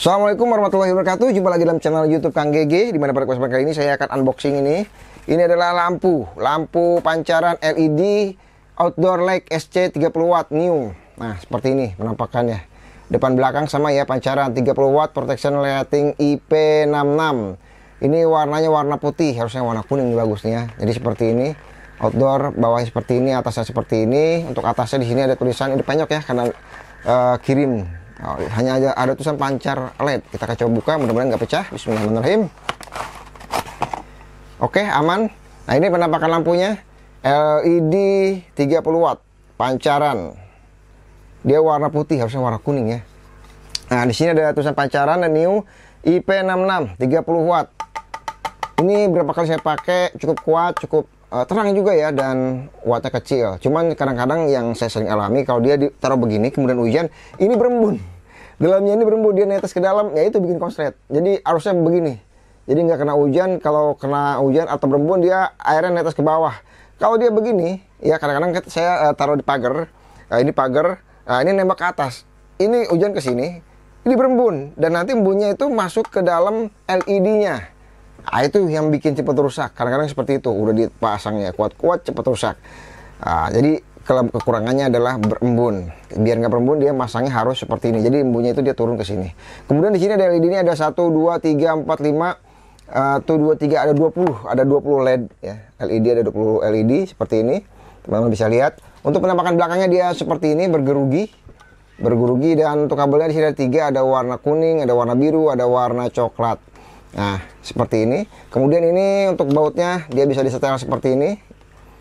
Assalamualaikum warahmatullahi wabarakatuh. Jumpa lagi dalam channel YouTube Kang GG di mana pada kesempatan kali ini saya akan unboxing ini. Ini adalah lampu, lampu pancaran LED outdoor light SC 30 watt new. Nah, seperti ini penampakannya. Depan belakang sama ya pancaran 30 watt protection lighting IP66. Ini warnanya warna putih, harusnya warna kuning bagusnya Jadi seperti ini outdoor bawahnya seperti ini atasnya seperti ini untuk atasnya di sini ada tulisan ini penyok ya karena uh, eh, kirim Oh, hanya ada, ada tulisan pancar LED. Kita akan coba buka, mudah-mudahan nggak pecah. Bismillahirrahmanirrahim. Oke, aman. Nah, ini penampakan lampunya. LED 30 watt, pancaran. Dia warna putih, harusnya warna kuning ya. Nah, di sini ada tulisan pancaran dan new IP66 30 watt. Ini berapa kali saya pakai, cukup kuat, cukup uh, terang juga ya dan wattnya kecil. Cuman kadang-kadang yang saya sering alami kalau dia ditaruh begini kemudian hujan, ini berembun. Dalamnya ini berembun dia netes ke dalam, ya itu bikin konslet. Jadi arusnya begini. Jadi nggak kena hujan, kalau kena hujan atau berembun dia airnya netes ke bawah. Kalau dia begini, ya kadang-kadang saya uh, taruh di pagar, uh, ini pagar, uh, ini nembak ke atas. Ini hujan ke sini, ini berembun dan nanti embunnya itu masuk ke dalam LED-nya Nah, itu yang bikin cepat rusak. Kadang-kadang seperti itu, udah dipasangnya kuat-kuat cepat rusak. Nah, jadi kekurangannya adalah berembun. Biar nggak berembun dia masangnya harus seperti ini. Jadi embunnya itu dia turun ke sini. Kemudian di sini ada LED ini ada 1 2 3 4 5 1 2 3 ada 20, ada 20 LED ya. LED ada 20 LED seperti ini. Teman-teman bisa lihat. Untuk penampakan belakangnya dia seperti ini bergerugi. Bergerugi dan untuk kabelnya di sini ada 3, ada warna kuning, ada warna biru, ada warna coklat. Nah, seperti ini. Kemudian ini untuk bautnya dia bisa disetel seperti ini.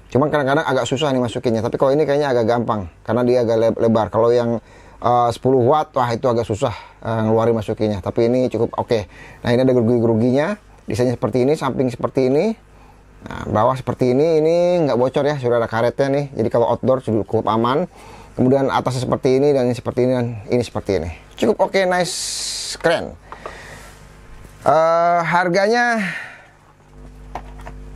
Cuman kadang-kadang agak susah nih masukinnya. Tapi kalau ini kayaknya agak gampang karena dia agak lebar. Kalau yang eh, uh, 10 watt wah itu agak susah uh, ngeluarin masukinnya. Tapi ini cukup oke. Okay. Nah, ini ada gerugi-geruginya. Desainnya seperti ini, samping seperti ini. Nah, bawah seperti ini, ini nggak bocor ya, sudah ada karetnya nih. Jadi kalau outdoor cukup aman. Kemudian atasnya seperti ini dan ini seperti ini dan ini seperti ini. Cukup oke, okay, nice, keren. Uh, harganya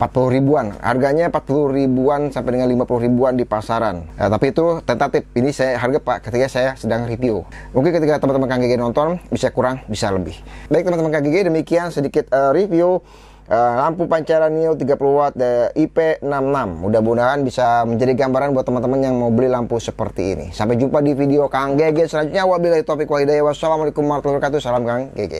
40 ribuan harganya 40 ribuan sampai dengan 50 ribuan di pasaran ya, tapi itu tentatif ini saya harga pak ketika saya sedang review mungkin ketika teman-teman KGG nonton bisa kurang bisa lebih baik teman-teman KGG demikian sedikit uh, review uh, lampu pancaran Neo 30 watt IP66 mudah-mudahan bisa menjadi gambaran buat teman-teman yang mau beli lampu seperti ini sampai jumpa di video Kang GG selanjutnya wabillahi wa hidayah wassalamualaikum warahmatullahi wabarakatuh salam Kang GG